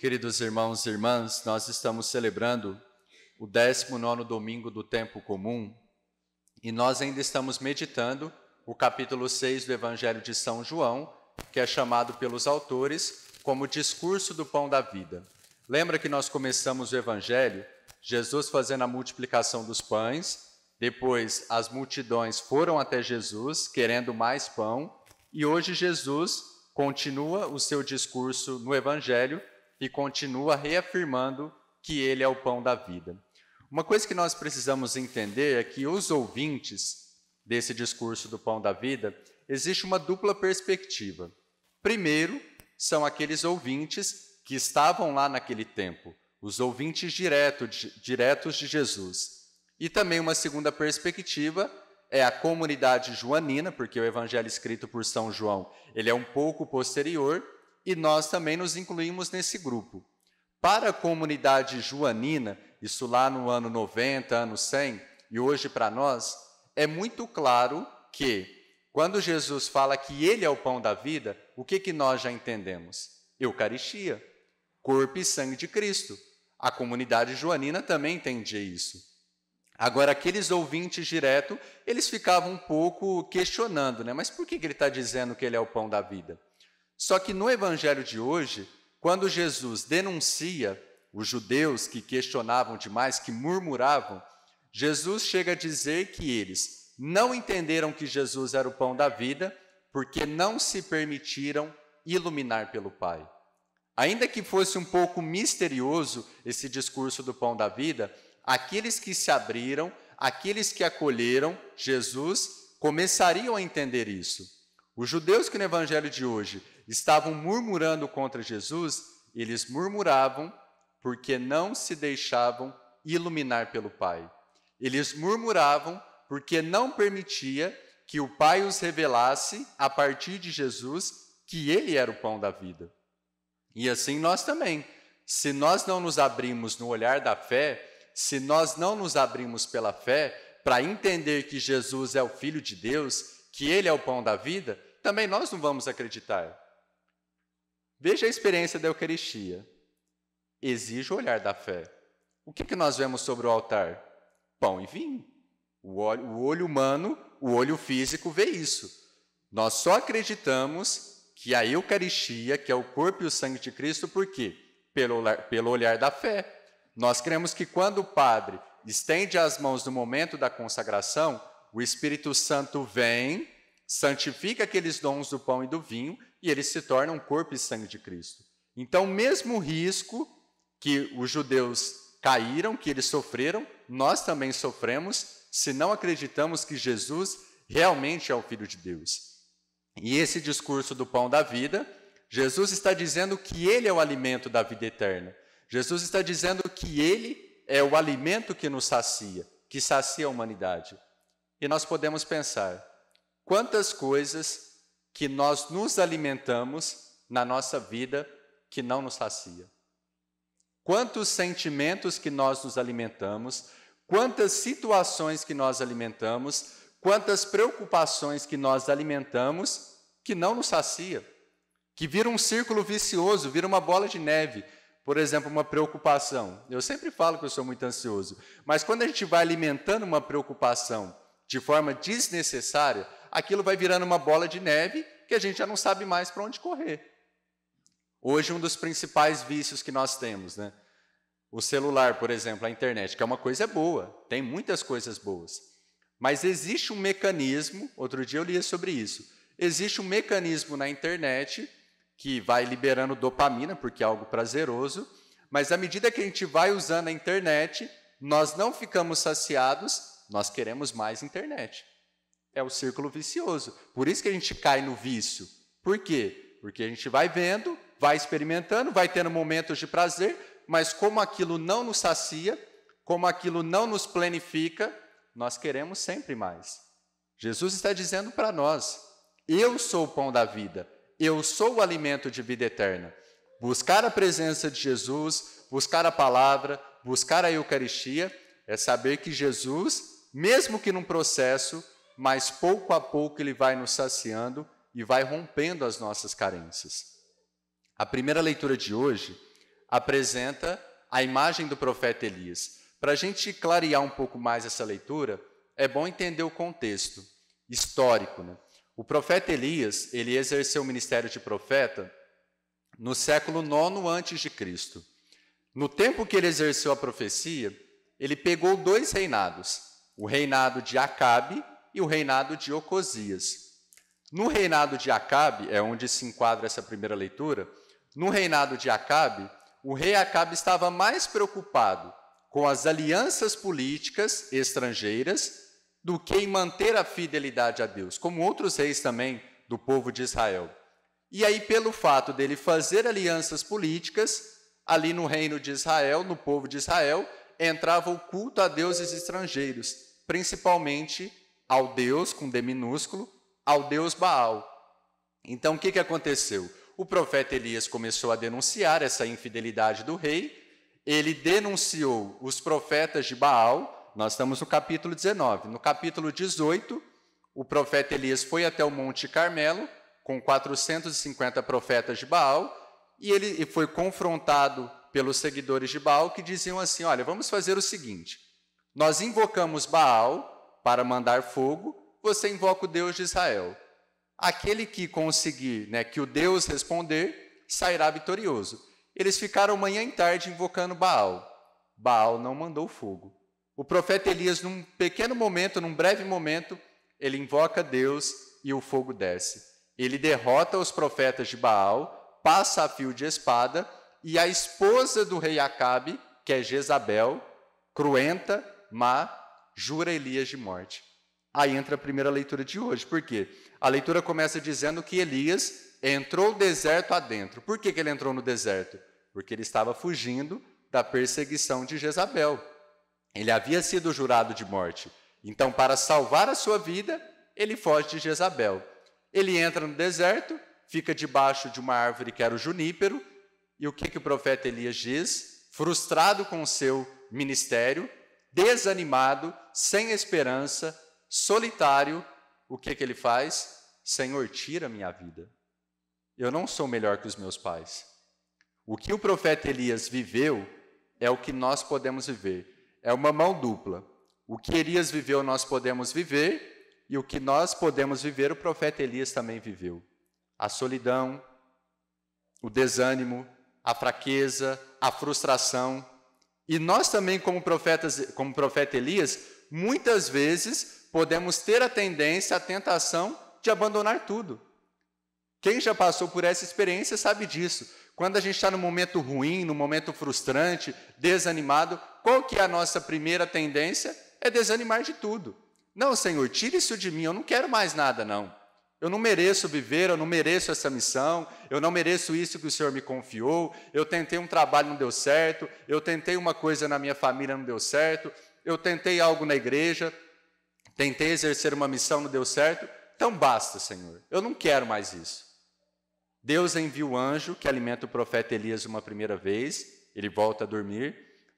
Queridos irmãos e irmãs, nós estamos celebrando o 19 domingo do tempo comum e nós ainda estamos meditando o capítulo 6 do Evangelho de São João, que é chamado pelos autores como discurso do pão da vida. Lembra que nós começamos o evangelho Jesus fazendo a multiplicação dos pães, depois as multidões foram até Jesus querendo mais pão, e hoje Jesus continua o seu discurso no evangelho e continua reafirmando que ele é o pão da vida. Uma coisa que nós precisamos entender é que os ouvintes desse discurso do pão da vida, existe uma dupla perspectiva. Primeiro, são aqueles ouvintes que estavam lá naquele tempo, os ouvintes direto, diretos de Jesus. E também uma segunda perspectiva é a comunidade joanina, porque o evangelho escrito por São João, ele é um pouco posterior, e nós também nos incluímos nesse grupo. Para a comunidade joanina, isso lá no ano 90, ano 100, e hoje para nós, é muito claro que quando Jesus fala que ele é o pão da vida, o que, que nós já entendemos? Eucaristia, corpo e sangue de Cristo. A comunidade joanina também entendia isso. Agora, aqueles ouvintes direto, eles ficavam um pouco questionando, né? Mas por que, que ele está dizendo que ele é o pão da vida? Só que no evangelho de hoje, quando Jesus denuncia os judeus que questionavam demais, que murmuravam, Jesus chega a dizer que eles não entenderam que Jesus era o pão da vida, porque não se permitiram iluminar pelo Pai. Ainda que fosse um pouco misterioso esse discurso do pão da vida, aqueles que se abriram, aqueles que acolheram Jesus, começariam a entender isso. Os judeus que no evangelho de hoje estavam murmurando contra Jesus, eles murmuravam porque não se deixavam iluminar pelo Pai. Eles murmuravam porque não permitia que o Pai os revelasse a partir de Jesus que ele era o pão da vida. E assim nós também. Se nós não nos abrimos no olhar da fé, se nós não nos abrimos pela fé para entender que Jesus é o Filho de Deus, que ele é o pão da vida, também nós não vamos acreditar. Veja a experiência da Eucaristia. Exige o olhar da fé. O que, que nós vemos sobre o altar? Pão e vinho. O olho, o olho humano, o olho físico vê isso. Nós só acreditamos que a Eucaristia, que é o corpo e o sangue de Cristo, por quê? Pelo, pelo olhar da fé. Nós cremos que quando o padre estende as mãos no momento da consagração, o Espírito Santo vem, santifica aqueles dons do pão e do vinho e eles se tornam corpo e sangue de Cristo. Então, mesmo risco que os judeus caíram, que eles sofreram, nós também sofremos se não acreditamos que Jesus realmente é o Filho de Deus. E esse discurso do pão da vida, Jesus está dizendo que ele é o alimento da vida eterna. Jesus está dizendo que ele é o alimento que nos sacia, que sacia a humanidade. E nós podemos pensar: quantas coisas que nós nos alimentamos na nossa vida que não nos sacia. Quantos sentimentos que nós nos alimentamos, quantas situações que nós alimentamos, quantas preocupações que nós alimentamos que não nos sacia, que vira um círculo vicioso, vira uma bola de neve. Por exemplo, uma preocupação. Eu sempre falo que eu sou muito ansioso, mas quando a gente vai alimentando uma preocupação, de forma desnecessária, aquilo vai virando uma bola de neve que a gente já não sabe mais para onde correr. Hoje, um dos principais vícios que nós temos, né? O celular, por exemplo, a internet, que é uma coisa boa, tem muitas coisas boas. Mas existe um mecanismo, outro dia eu li sobre isso, existe um mecanismo na internet que vai liberando dopamina, porque é algo prazeroso, mas à medida que a gente vai usando a internet, nós não ficamos saciados nós queremos mais internet. É o círculo vicioso. Por isso que a gente cai no vício. Por quê? Porque a gente vai vendo, vai experimentando, vai tendo momentos de prazer, mas como aquilo não nos sacia, como aquilo não nos planifica, nós queremos sempre mais. Jesus está dizendo para nós: Eu sou o pão da vida, eu sou o alimento de vida eterna. Buscar a presença de Jesus, buscar a palavra, buscar a Eucaristia, é saber que Jesus mesmo que num processo, mas pouco a pouco ele vai nos saciando e vai rompendo as nossas carências. A primeira leitura de hoje apresenta a imagem do profeta Elias. Para a gente clarear um pouco mais essa leitura, é bom entender o contexto histórico. Né? O profeta Elias ele exerceu o ministério de profeta no século IX antes de Cristo. No tempo que ele exerceu a profecia, ele pegou dois reinados, o reinado de Acabe e o reinado de Ocosias. No reinado de Acabe, é onde se enquadra essa primeira leitura, no reinado de Acabe, o rei Acabe estava mais preocupado com as alianças políticas estrangeiras do que em manter a fidelidade a Deus, como outros reis também do povo de Israel. E aí, pelo fato dele fazer alianças políticas ali no reino de Israel, no povo de Israel, entrava o culto a deuses estrangeiros, principalmente ao Deus, com D minúsculo, ao Deus Baal. Então, o que, que aconteceu? O profeta Elias começou a denunciar essa infidelidade do rei, ele denunciou os profetas de Baal, nós estamos no capítulo 19. No capítulo 18, o profeta Elias foi até o Monte Carmelo com 450 profetas de Baal e ele foi confrontado pelos seguidores de Baal que diziam assim: olha, vamos fazer o seguinte: nós invocamos Baal para mandar fogo, você invoca o Deus de Israel. Aquele que conseguir, né, que o Deus responder, sairá vitorioso. Eles ficaram manhã e tarde invocando Baal. Baal não mandou fogo. O profeta Elias, num pequeno momento, num breve momento, ele invoca Deus e o fogo desce. Ele derrota os profetas de Baal, passa a fio de espada e a esposa do rei Acabe, que é Jezabel, cruenta, má, jura Elias de morte. Aí entra a primeira leitura de hoje. Por quê? A leitura começa dizendo que Elias entrou o deserto adentro. Por que, que ele entrou no deserto? Porque ele estava fugindo da perseguição de Jezabel. Ele havia sido jurado de morte. Então, para salvar a sua vida, ele foge de Jezabel. Ele entra no deserto, fica debaixo de uma árvore que era o junípero, e o que, que o profeta Elias diz? Frustrado com o seu ministério, desanimado, sem esperança, solitário, o que, que ele faz? Senhor, tira minha vida. Eu não sou melhor que os meus pais. O que o profeta Elias viveu é o que nós podemos viver. É uma mão dupla. O que Elias viveu, nós podemos viver, e o que nós podemos viver, o profeta Elias também viveu. A solidão, o desânimo, a fraqueza, a frustração. E nós também, como, profetas, como profeta Elias, muitas vezes podemos ter a tendência, a tentação de abandonar tudo. Quem já passou por essa experiência sabe disso. Quando a gente está num momento ruim, num momento frustrante, desanimado, qual que é a nossa primeira tendência? É desanimar de tudo. Não, Senhor, tire isso de mim, eu não quero mais nada, não. Eu não mereço viver, eu não mereço essa missão, eu não mereço isso que o Senhor me confiou. Eu tentei um trabalho, não deu certo. Eu tentei uma coisa na minha família, não deu certo. Eu tentei algo na igreja, tentei exercer uma missão, não deu certo. Então basta, Senhor. Eu não quero mais isso. Deus envia o anjo que alimenta o profeta Elias uma primeira vez, ele volta a dormir.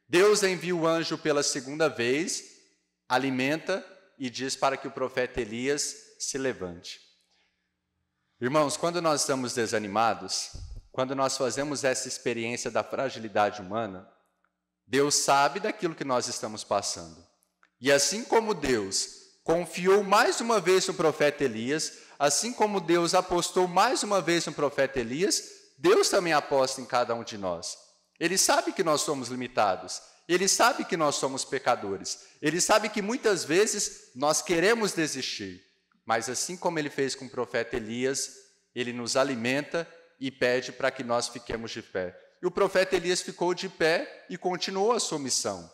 Deus envia o anjo pela segunda vez, alimenta e diz para que o profeta Elias se levante. Irmãos, quando nós estamos desanimados, quando nós fazemos essa experiência da fragilidade humana, Deus sabe daquilo que nós estamos passando. E assim como Deus confiou mais uma vez no profeta Elias, assim como Deus apostou mais uma vez no profeta Elias, Deus também aposta em cada um de nós. Ele sabe que nós somos limitados, ele sabe que nós somos pecadores, ele sabe que muitas vezes nós queremos desistir, mas assim como ele fez com o profeta Elias, ele nos alimenta e pede para que nós fiquemos de pé. E o profeta Elias ficou de pé e continuou a sua missão.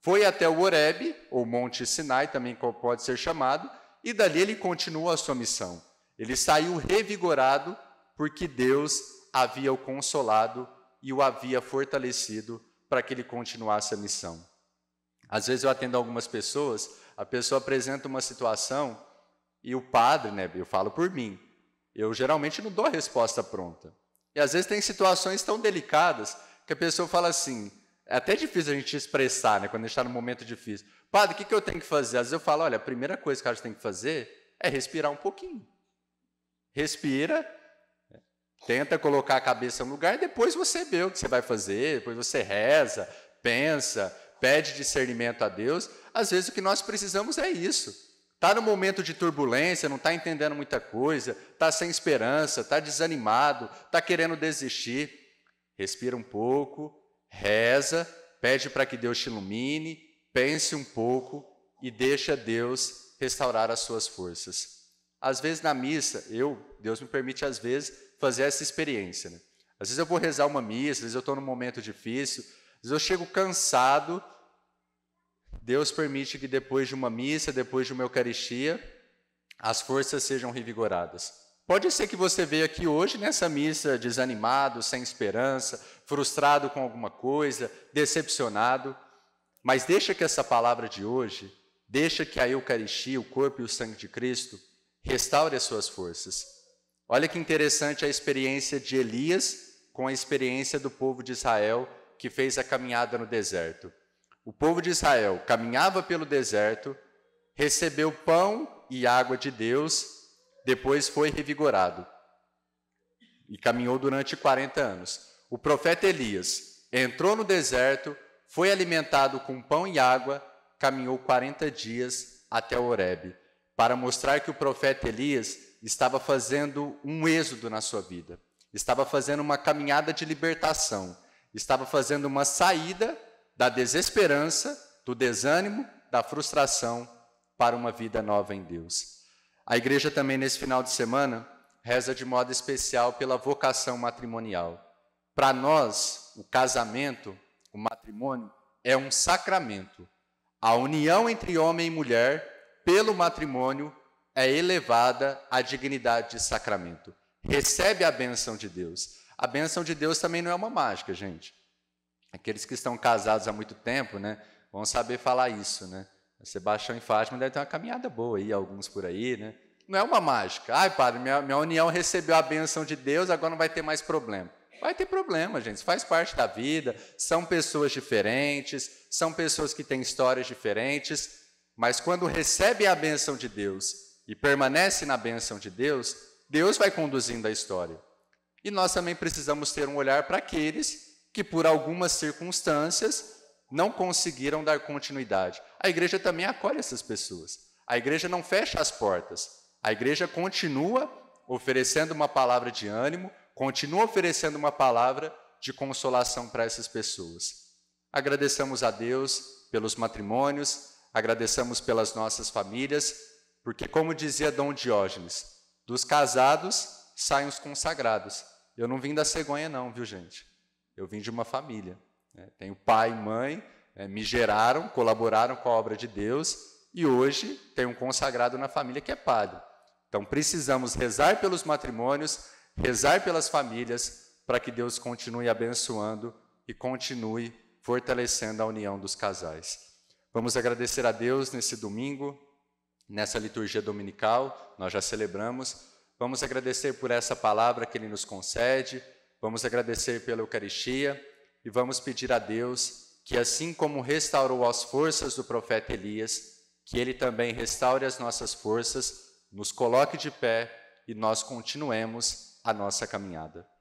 Foi até o Horeb, ou Monte Sinai, também pode ser chamado, e dali ele continuou a sua missão. Ele saiu revigorado porque Deus havia o consolado e o havia fortalecido para que ele continuasse a missão. Às vezes eu atendo algumas pessoas, a pessoa apresenta uma situação e o padre, né, eu falo por mim, eu geralmente não dou a resposta pronta. E às vezes tem situações tão delicadas que a pessoa fala assim, é até difícil a gente expressar, né, quando a gente está num momento difícil. Padre, o que, que eu tenho que fazer? Às vezes eu falo, olha, a primeira coisa que a gente tem que fazer é respirar um pouquinho. Respira, tenta colocar a cabeça no lugar e depois você vê o que você vai fazer, depois você reza, pensa, pede discernimento a Deus. Às vezes o que nós precisamos é isso. Está no momento de turbulência, não está entendendo muita coisa, está sem esperança, está desanimado, está querendo desistir. Respira um pouco, reza, pede para que Deus te ilumine, pense um pouco e deixa Deus restaurar as suas forças. Às vezes na missa, eu, Deus me permite às vezes fazer essa experiência. Né? Às vezes eu vou rezar uma missa, às vezes eu estou num momento difícil, às vezes eu chego cansado Deus permite que depois de uma missa, depois de uma Eucaristia, as forças sejam revigoradas. Pode ser que você veja aqui hoje nessa missa desanimado, sem esperança, frustrado com alguma coisa, decepcionado, mas deixa que essa palavra de hoje, deixa que a Eucaristia, o corpo e o sangue de Cristo, restaure as suas forças. Olha que interessante a experiência de Elias com a experiência do povo de Israel que fez a caminhada no deserto o povo de Israel caminhava pelo deserto, recebeu pão e água de Deus, depois foi revigorado e caminhou durante 40 anos. O profeta Elias entrou no deserto, foi alimentado com pão e água, caminhou 40 dias até Horebe, para mostrar que o profeta Elias estava fazendo um êxodo na sua vida, estava fazendo uma caminhada de libertação, estava fazendo uma saída da desesperança, do desânimo, da frustração para uma vida nova em Deus. A igreja também, nesse final de semana, reza de modo especial pela vocação matrimonial. Para nós, o casamento, o matrimônio, é um sacramento. A união entre homem e mulher, pelo matrimônio, é elevada à dignidade de sacramento. Recebe a bênção de Deus. A bênção de Deus também não é uma mágica, gente. Aqueles que estão casados há muito tempo, né, vão saber falar isso, né? Sebastião e Fátima devem ter uma caminhada boa aí, alguns por aí, né? Não é uma mágica. Ai, padre, minha, minha união recebeu a benção de Deus, agora não vai ter mais problema. Vai ter problema, gente. Isso faz parte da vida. São pessoas diferentes, são pessoas que têm histórias diferentes. Mas quando recebe a benção de Deus e permanece na benção de Deus, Deus vai conduzindo a história. E nós também precisamos ter um olhar para aqueles que, por algumas circunstâncias, não conseguiram dar continuidade. A igreja também acolhe essas pessoas. A igreja não fecha as portas. A igreja continua oferecendo uma palavra de ânimo, continua oferecendo uma palavra de consolação para essas pessoas. Agradecemos a Deus pelos matrimônios, agradecemos pelas nossas famílias, porque, como dizia Dom Diógenes, dos casados saem os consagrados. Eu não vim da cegonha, não, viu, gente? eu vim de uma família. Né? Tenho pai e mãe, né? me geraram, colaboraram com a obra de Deus e hoje tem um consagrado na família que é padre. Então precisamos rezar pelos matrimônios, rezar pelas famílias, para que Deus continue abençoando e continue fortalecendo a união dos casais. Vamos agradecer a Deus nesse domingo, nessa liturgia dominical, nós já celebramos. Vamos agradecer por essa palavra que Ele nos concede Vamos agradecer pela Eucaristia e vamos pedir a Deus que, assim como restaurou as forças do profeta Elias, que ele também restaure as nossas forças, nos coloque de pé e nós continuemos a nossa caminhada.